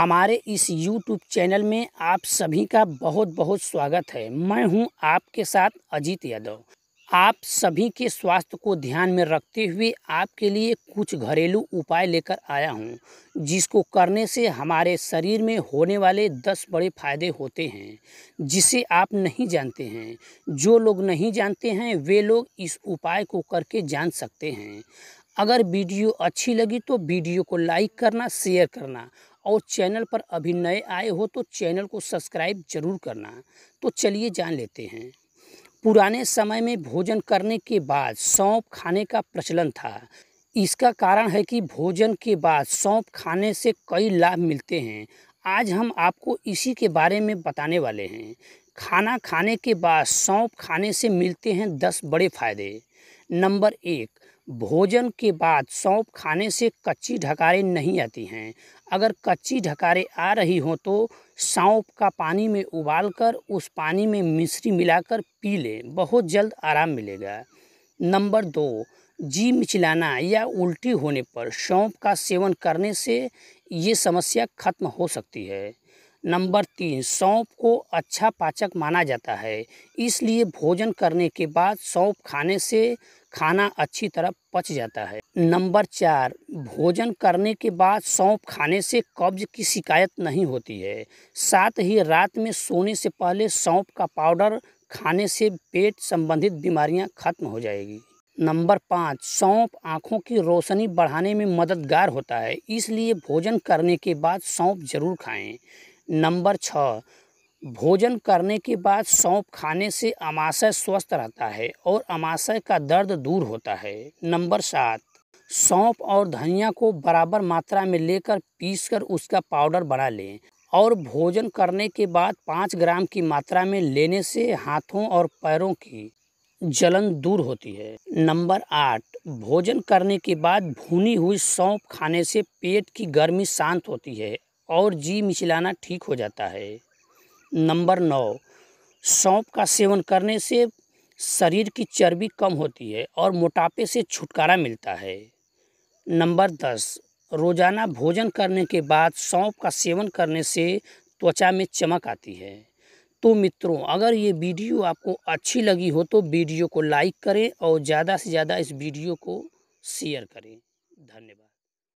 हमारे इस YouTube channel में आप सभी का बहुत बहुत स्वागत है मैं हूं आपके साथ अजीत यादव आप सभी के स्वास्थ्य को ध्यान में रखते हुए आपके लिए कुछ घरेलू उपाय लेकर आया हूं जिसको करने से हमारे शरीर में होने वाले दस बड़े फायदे होते हैं जिसे आप नहीं जानते हैं जो लोग नहीं जानते हैं वे लोग इस उपाय को करके जान सकते हैं अगर वीडियो अच्छी लगी तो वीडियो को लाइक करना शेयर करना और चैनल पर अभी नए आए हो तो चैनल को सब्सक्राइब जरूर करना तो चलिए जान लेते हैं पुराने समय में भोजन करने के बाद सौंप खाने का प्रचलन था इसका कारण है कि भोजन के बाद सौंप खाने से कई लाभ मिलते हैं आज हम आपको इसी के बारे में बताने वाले हैं खाना खाने के बाद सौंप खाने से मिलते हैं दस बड़े फायदे नंबर एक भोजन के बाद सौंफ खाने से कच्ची डकारें नहीं आती हैं अगर कच्ची डकारें आ रही हों तो सौंफ का पानी में उबालकर उस पानी में मिश्री मिलाकर पी लें बहुत जल्द आराम मिलेगा नंबर दो जी मिचलाना या उल्टी होने पर सौंफ का सेवन करने से ये समस्या खत्म हो सकती है नंबर तीन सौंफ को अच्छा पाचक माना जाता है इसलिए भोजन करने के बाद सौंफ खाने से खाना अच्छी तरह पच जाता है नंबर चार भोजन करने के बाद सौंप खाने से कब्ज की शिकायत नहीं होती है साथ ही रात में सोने से पहले सौंप का पाउडर खाने से पेट संबंधित बीमारियां खत्म हो जाएगी नंबर पाँच सौंप आँखों की रोशनी बढ़ाने में मददगार होता है इसलिए भोजन करने के बाद सौंप जरूर खाएं नंबर छः भोजन करने के बाद सौंप खाने से अमाशय स्वस्थ रहता है और अमाशय का दर्द दूर होता है नंबर सात सौंप और धनिया को बराबर मात्रा में लेकर पीसकर उसका पाउडर बना लें और भोजन करने के बाद पाँच ग्राम की मात्रा में लेने से हाथों और पैरों की जलन दूर होती है नंबर आठ भोजन करने के बाद भुनी हुई सौंप खाने से पेट की गर्मी शांत होती है और जी मिचलाना ठीक हो जाता है नंबर नौ सौंप का सेवन करने से शरीर की चर्बी कम होती है और मोटापे से छुटकारा मिलता है नंबर दस रोज़ाना भोजन करने के बाद सौंप का सेवन करने से त्वचा में चमक आती है तो मित्रों अगर ये वीडियो आपको अच्छी लगी हो तो वीडियो को लाइक करें और ज़्यादा से ज़्यादा इस वीडियो को शेयर करें धन्यवाद